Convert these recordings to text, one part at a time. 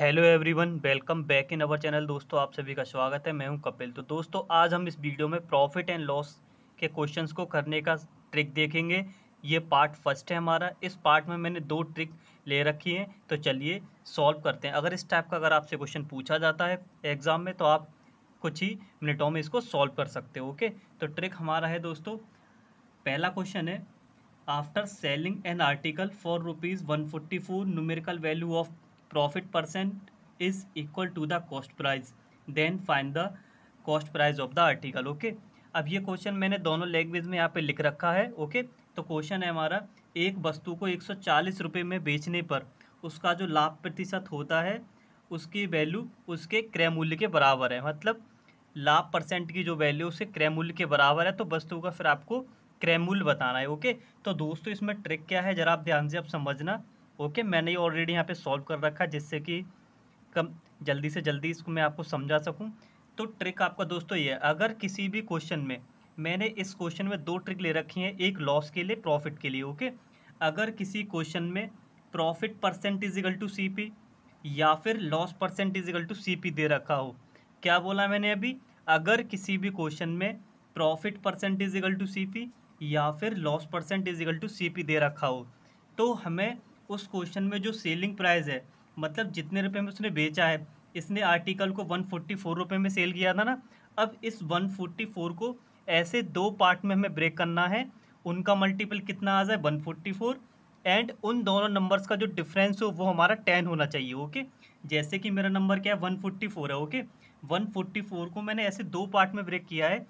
Hello everyone welcome back in our channel दोस्तों आप सभी का स्वागत है मैं हूं कपिल तो दोस्तों आज हम इस वीडियो में प्रॉफिट एंड लॉस के क्वेश्चंस को करने का ट्रिक देखेंगे ये पार्ट फर्स्ट है हमारा इस पार्ट में मैंने दो ट्रिक ले रखी हैं तो चलिए सॉल्व करते हैं अगर इस टाइप का अगर आपसे क्वेश्चन पूछा जाता है एग्ज़ाम में तो आप कुछ ही मिनटों में इसको सॉल्व कर सकते हो ओके तो ट्रिक हमारा है दोस्तों पहला क्वेश्चन है after selling an article for rupees one forty four numerical value of profit percent is equal to the cost price then find the cost price of the article okay अब ये question मैंने दोनों language में यहाँ पे लिख रखा है ओके okay? तो क्वेश्चन है हमारा एक वस्तु को एक सौ चालीस रुपये में बेचने पर उसका जो लाभ प्रतिशत होता है उसकी वैल्यू उसके क्रय मूल्य के बराबर है मतलब लाभ परसेंट की जो वैल्यू उसके क्रय मूल्य के बराबर है तो वस्तु का फिर आपको क्रय मूल्य बताना है ओके तो दोस्तों इसमें ट्रिक क्या है ज़रा आप ध्यान से आप समझना ओके मैंने ये ऑलरेडी यहाँ पे सॉल्व कर रखा है जिससे कि कम जल्दी से जल्दी इसको मैं आपको समझा सकूँ तो ट्रिक आपका दोस्तों ये अगर किसी भी क्वेश्चन में मैंने इस क्वेश्चन में दो ट्रिक ले रखी हैं एक लॉस के लिए प्रॉफिट के लिए ओके अगर किसी क्वेश्चन में profit percent is equal to C P या फिर loss percent is equal to C P दे रखा हो क्या बोला मैंने अभी अगर किसी भी क्वेश्चन में profit percent is equal to C P या फिर loss percent is equal to C P दे रखा हो तो हमें उस क्वेश्चन में जो सेलिंग प्राइस है मतलब जितने रुपए में उसने बेचा है इसने आर्टिकल को वन फोर्टी फोर रुपये में सेल किया था ना अब इस वन फोर्टी फोर को ऐसे दो पार्ट में हमें ब्रेक करना है उनका मल्टीपल कितना आ जाए वन फोर्टी फोर एंड उन दोनों नंबर्स का जो डिफरेंस हो वो हमारा टेन होना चाहिए ओके जैसे कि मेरा नंबर क्या है वन फोर्टी फोर है ओके वन फोर्टी फोर को मैंने ऐसे दो पार्ट में ब्रेक किया है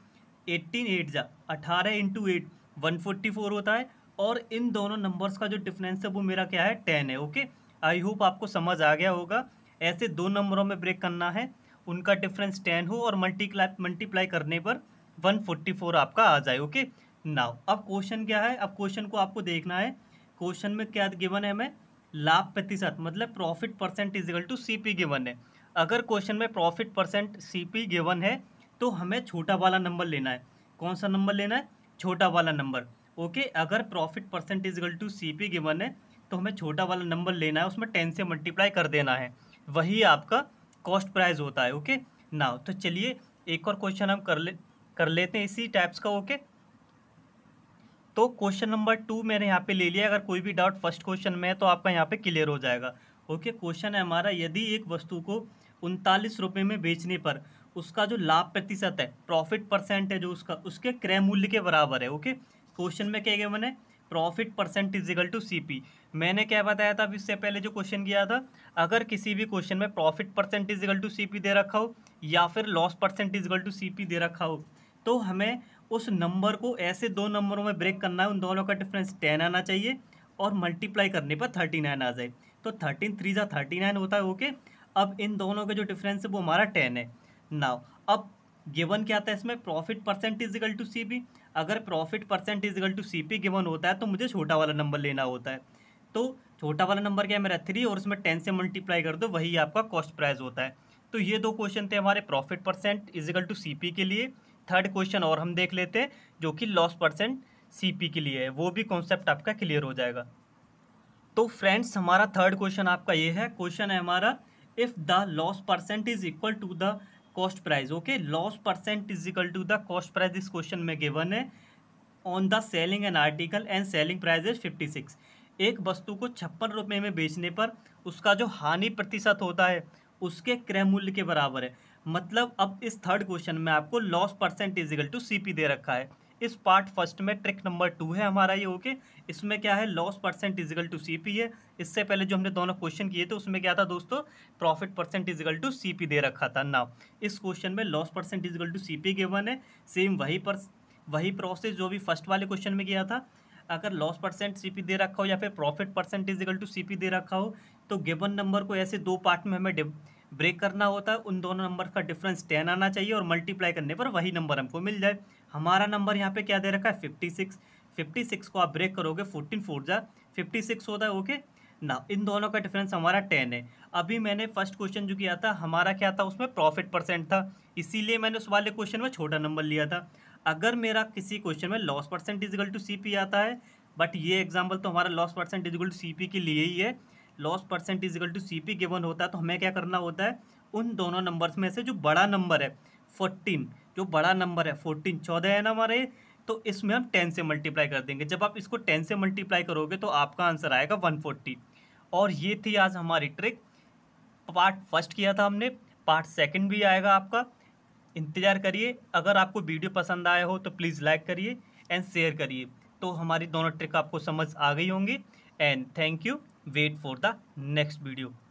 एट्टीन एट जा अठारह into eight one forty four होता है और इन दोनों नंबर्स का जो डिफरेंस है वो मेरा क्या है टेन है ओके आई होप आपको समझ आ गया होगा ऐसे दो नंबरों में ब्रेक करना है उनका डिफरेंस टेन हो और मल्टीप्लाई मल्टीप्लाई करने पर वन फोर्टी फोर आपका आ जाए ओके नाउ अब क्वेश्चन क्या है अब क्वेश्चन को आपको देखना है क्वेश्चन में क्या गिवन है हमें लाभ प्रतिशत मतलब profit percent is equal to C P given है अगर क्वेश्चन में profit percent C P given है तो हमें छोटा वाला नंबर लेना है कौन सा नंबर लेना है छोटा वाला नंबर ओके अगर profit percentage equal to C P given है तो हमें छोटा वाला नंबर लेना है उसमें टेन से मल्टीप्लाई कर देना है वही आपका कॉस्ट प्राइज होता है ओके ना तो चलिए एक और क्वेश्चन हम कर ले कर लेते हैं इसी टाइप्स का ओके तो क्वेश्चन नंबर टू मैंने यहाँ पे ले लिया अगर कोई भी डाउट फर्स्ट क्वेश्चन में है तो आपका यहाँ पे क्लियर हो जाएगा ओके क्वेश्चन है हमारा यदि एक वस्तु को उनतालीस रुपये में बेचने पर उसका जो लाभ प्रतिशत है प्रॉफिट परसेंट है जो उसका उसके क्रय मूल्य के बराबर है ओके क्वेश्चन में क्या गया मैंने profit percent is equal to C मैंने क्या बताया था अब इससे पहले जो क्वेश्चन किया था अगर किसी भी क्वेश्चन में profit percent is equal to C दे रखा हो या फिर loss percent is equal to C दे रखा हो तो हमें उस नंबर को ऐसे दो नंबरों में ब्रेक करना है उन दोनों का डिफरेंस टेन आना चाहिए और मल्टीप्लाई करने पर थर्टी नाइन आ जाए तो थर्टीन थ्री जहाँ थर्टी नाइन होता है ओके अब इन दोनों का जो डिफरेंस है वो हमारा टेन है नाव अब गिवन क्या आता है इसमें profit percent is equal to C P अगर profit percent is equal to C P given होता है तो मुझे छोटा वाला नंबर लेना होता है तो छोटा वाला नंबर क्या है मेरा थ्री और उसमें टेन से मल्टीप्लाई कर दो वही आपका कॉस्ट प्राइस होता है तो ये दो क्वेश्चन थे हमारे profit percent is equal to C के लिए थर्ड क्वेश्चन और हम देख लेते हैं जो कि लॉस परसेंट सी के लिए है वो भी कॉन्सेप्ट आपका क्लियर हो जाएगा तो फ्रेंड्स हमारा थर्ड क्वेश्चन आपका ये है क्वेश्चन है हमारा if the loss percent is equal to the cost price okay loss percent is equal to the cost price इस क्वेश्चन में गिवन है on the selling an article and selling price is fifty six एक वस्तु को छप्पन रुपये में बेचने पर उसका जो हानि प्रतिशत होता है उसके क्रय मूल्य के बराबर है मतलब अब इस थर्ड क्वेश्चन में आपको loss percent is equal to C P दे रखा है इस पार्ट फर्स्ट में ट्रिक नंबर टू है हमारा ये ओके इसमें क्या है loss percent is equal to C P है इससे पहले जो हमने दोनों क्वेश्चन किए थे उसमें क्या था दोस्तों profit percent is equal to C P दे रखा था ना इस क्वेश्चन में loss percent is equal to C P given है सेम वही पर वही प्रोसेस जो भी फर्स्ट वाले क्वेश्चन में किया था अगर लॉस परसेंट सीपी दे रखा हो या फिर profit percent is equal to CP दे रखा हो तो गिवन नंबर को ऐसे दो पार्ट में हमें ब्रेक करना होता है उन दोनों नंबर का डिफरेंस टेन आना चाहिए और मल्टीप्लाई करने पर वही नंबर हमको मिल जाए हमारा नंबर यहाँ पे क्या दे रखा है फिफ्टी सिक्स फिफ्टी सिक्स को आप ब्रेक करोगे फोर्टीन फोर जा फिफ्टी सिक्स होता है ओके ना इन दोनों का डिफरेंस हमारा टेन है अभी मैंने फर्स्ट क्वेश्चन जो किया था हमारा क्या था उसमें प्रॉफिट परसेंट था इसीलिए मैंने उस वाले क्वेश्चन में छोटा नंबर लिया था अगर मेरा किसी क्वेश्चन में loss percent is equal to C P आता है बट ये एग्जाम्पल तो हमारा loss percent is equal to C P के लिए ही है loss percent is equal to C P given होता है तो हमें क्या करना होता है उन दोनों नंबर्स में से जो बड़ा नंबर है फोर्टीन जो बड़ा नंबर है फोर्टीन चौदह है ना हमारे तो इसमें हम टेन से मल्टीप्लाई कर देंगे जब आप इसको टेन से मल्टीप्लाई करोगे तो आपका आंसर आएगा वन फोर्टी और ये थी आज हमारी ट्रिक पार्ट फर्स्ट किया था हमने पार्ट सेकंड भी आएगा आपका इंतज़ार करिए अगर आपको वीडियो पसंद आया हो तो प्लीज़ लाइक करिए एंड शेयर करिए तो हमारी दोनों ट्रिक आपको समझ आ गई होंगी and thank you wait for the next video